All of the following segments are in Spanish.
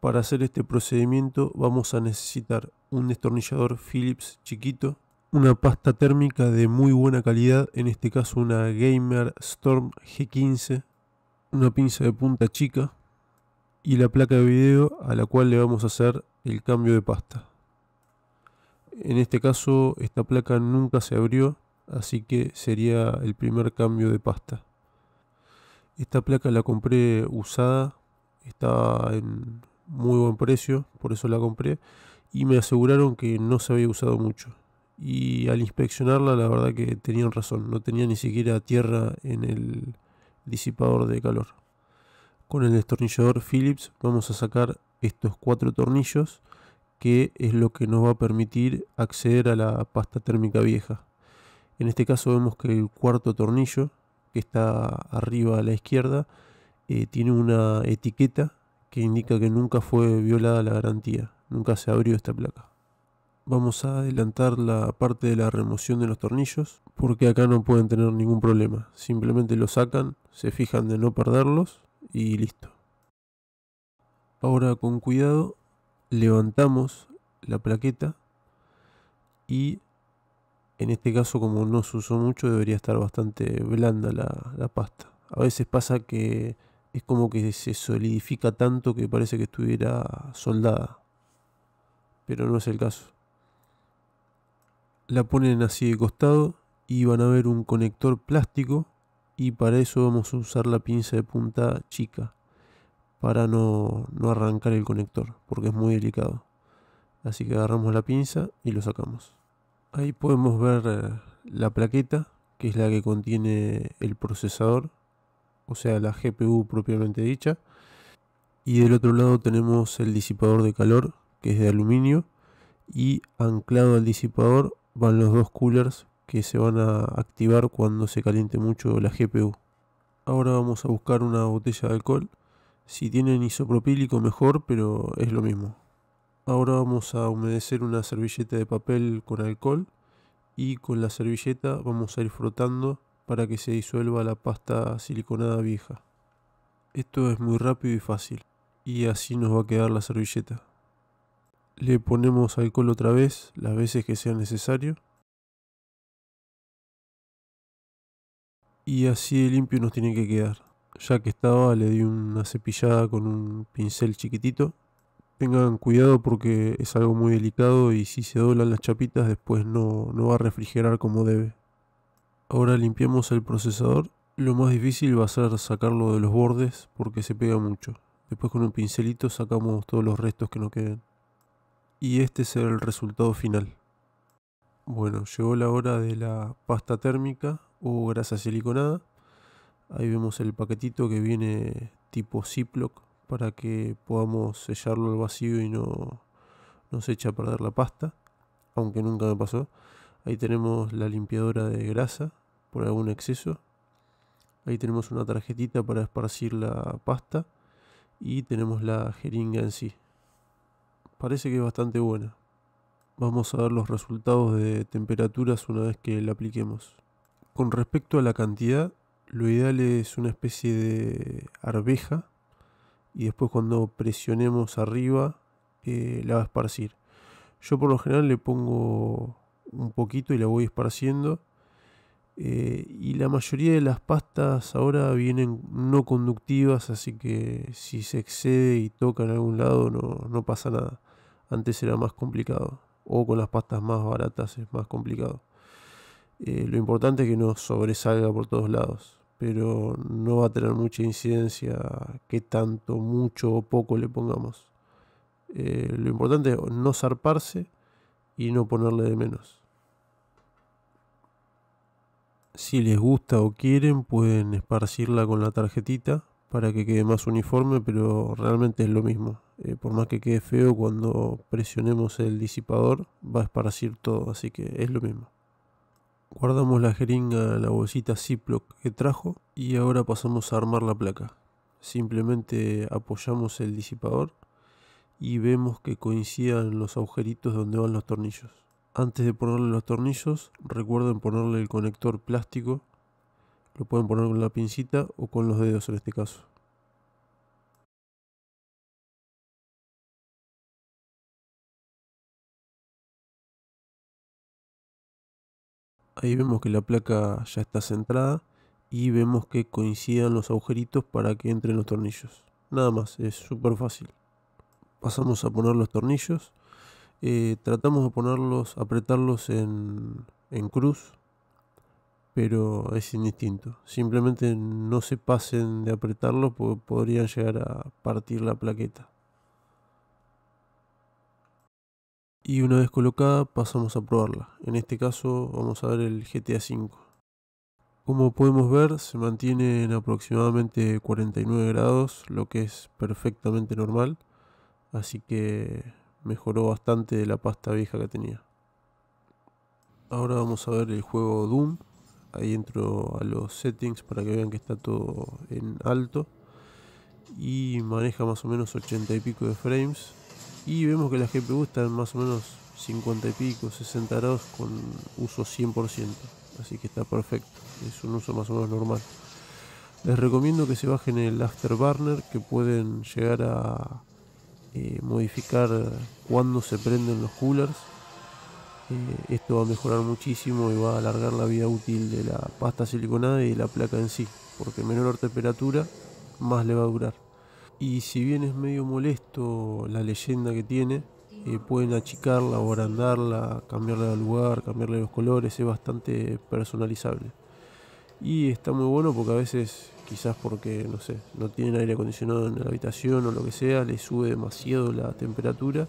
Para hacer este procedimiento vamos a necesitar un destornillador Phillips chiquito, una pasta térmica de muy buena calidad, en este caso una Gamer Storm G15, una pinza de punta chica y la placa de video a la cual le vamos a hacer el cambio de pasta. En este caso esta placa nunca se abrió, así que sería el primer cambio de pasta. Esta placa la compré usada, está en muy buen precio, por eso la compré, y me aseguraron que no se había usado mucho. Y al inspeccionarla, la verdad que tenían razón, no tenía ni siquiera tierra en el disipador de calor. Con el destornillador Phillips vamos a sacar estos cuatro tornillos, que es lo que nos va a permitir acceder a la pasta térmica vieja. En este caso vemos que el cuarto tornillo, que está arriba a la izquierda, eh, tiene una etiqueta que indica que nunca fue violada la garantía, nunca se abrió esta placa. Vamos a adelantar la parte de la remoción de los tornillos, porque acá no pueden tener ningún problema, simplemente lo sacan, se fijan de no perderlos y listo. Ahora con cuidado levantamos la plaqueta y en este caso como no se usó mucho debería estar bastante blanda la pasta. A veces pasa que es como que se solidifica tanto que parece que estuviera soldada. Pero no es el caso. La ponen así de costado y van a ver un conector plástico y para eso vamos a usar la pinza de punta chica para no, no arrancar el conector porque es muy delicado. Así que agarramos la pinza y lo sacamos. Ahí podemos ver eh, la plaqueta que es la que contiene el procesador o sea la GPU propiamente dicha. Y del otro lado tenemos el disipador de calor, que es de aluminio. Y anclado al disipador van los dos coolers que se van a activar cuando se caliente mucho la GPU. Ahora vamos a buscar una botella de alcohol. Si tienen isopropílico mejor, pero es lo mismo. Ahora vamos a humedecer una servilleta de papel con alcohol y con la servilleta vamos a ir frotando para que se disuelva la pasta siliconada vieja. Esto es muy rápido y fácil, y así nos va a quedar la servilleta. Le ponemos alcohol otra vez, las veces que sea necesario. Y así de limpio nos tiene que quedar. Ya que estaba le di una cepillada con un pincel chiquitito. Tengan cuidado porque es algo muy delicado y si se doblan las chapitas después no, no va a refrigerar como debe. Ahora limpiamos el procesador. Lo más difícil va a ser sacarlo de los bordes porque se pega mucho. Después con un pincelito sacamos todos los restos que no queden. Y este será el resultado final. Bueno, llegó la hora de la pasta térmica o grasa siliconada. Ahí vemos el paquetito que viene tipo Ziploc para que podamos sellarlo al vacío y no, nos se eche a perder la pasta, aunque nunca me pasó. Ahí tenemos la limpiadora de grasa por algún exceso. Ahí tenemos una tarjetita para esparcir la pasta y tenemos la jeringa en sí. Parece que es bastante buena. Vamos a ver los resultados de temperaturas una vez que la apliquemos. Con respecto a la cantidad, lo ideal es una especie de arveja y después cuando presionemos arriba eh, la va a esparcir. Yo por lo general le pongo un poquito y la voy esparciendo eh, y la mayoría de las pastas ahora vienen no conductivas, así que si se excede y toca en algún lado no, pasa nada. Antes era más complicado. O con las pastas más baratas es más complicado. Eh, lo importante es que no sobresalga por todos lados, pero no va a tener mucha incidencia que tanto, mucho o poco le pongamos. Eh, lo importante es no zarparse y no ponerle de menos. Si les gusta o quieren pueden esparcirla con la tarjetita para que quede más uniforme, pero realmente es lo mismo. Eh, por más que quede feo, cuando presionemos el disipador va a esparcir todo, así que es lo mismo. Guardamos la jeringa la bolsita Ziploc que trajo y ahora pasamos a armar la placa. Simplemente apoyamos el disipador y vemos que coincidan los agujeritos donde van los tornillos. Antes de ponerle los tornillos, recuerden ponerle el conector plástico. Lo pueden poner con la pincita o con los dedos en este caso. Ahí vemos que la placa ya está centrada y vemos que coincidan los agujeritos para que entren los tornillos. Nada más, es súper fácil. Pasamos a poner los tornillos. Eh, tratamos de ponerlos, apretarlos en, en cruz, pero es indistinto. Simplemente no se pasen de apretarlos porque podrían llegar a partir la plaqueta. Y una vez colocada pasamos a probarla. En este caso vamos a ver el GTA V. Como podemos ver se mantiene en aproximadamente 49 grados, lo que es perfectamente normal. Así que mejoró bastante la pasta vieja que tenía. Ahora vamos a ver el juego Doom. Ahí entro a los settings para que vean que está todo en alto. Y maneja más o menos 80 y pico de frames. Y vemos que la GPU está en más o menos 50 y pico, 60 grados con uso 100%. Así que está perfecto. Es un uso más o menos normal. Les recomiendo que se bajen el Afterburner que pueden llegar a eh, modificar eh, cuando se prenden los coolers. Eh, esto va a mejorar muchísimo y va a alargar la vida útil de la pasta siliconada y de la placa en sí, porque menor temperatura más le va a durar. Y si bien es medio molesto la leyenda que tiene, pueden achicarla o agrandarla, cambiarle de lugar, cambiarle los colores, es bastante personalizable. Y está muy bueno porque a veces quizás porque, no sé, no tienen aire acondicionado en la habitación o lo que sea, le sube demasiado la temperatura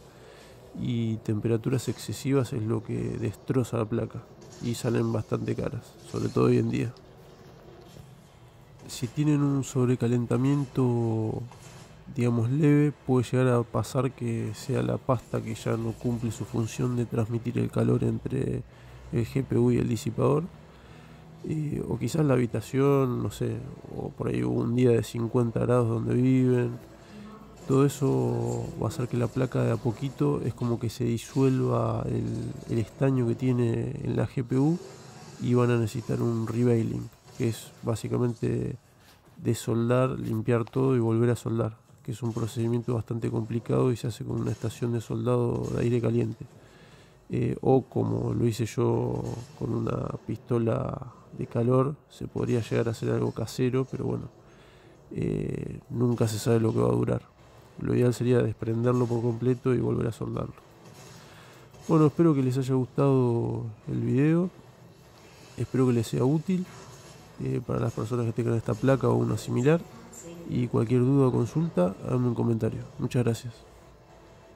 y temperaturas excesivas es lo que destroza la placa y salen bastante caras, sobre todo hoy en día. Si tienen un sobrecalentamiento, digamos leve, puede llegar a pasar que sea la pasta que ya no cumple su función de transmitir el calor entre el GPU y el disipador o quizás la habitación, no sé, o por ahí un día de 50 grados donde viven. Todo eso va a hacer que la placa de a poquito es como que se disuelva el, estaño que tiene en la GPU y van a necesitar un rebailing, que es básicamente desoldar, limpiar todo y volver a soldar, que es un procedimiento bastante complicado y se hace con una estación de soldado de aire caliente. Eh, o como lo hice yo con una pistola de calor, se podría llegar a hacer algo casero, pero bueno, eh, nunca se sabe lo que va a durar. Lo ideal sería desprenderlo por completo y volver a soldarlo. Bueno, espero que les haya gustado el video, espero que les sea útil eh, para las personas que tengan esta placa o una similar y cualquier duda o consulta, háganme un comentario. Muchas gracias.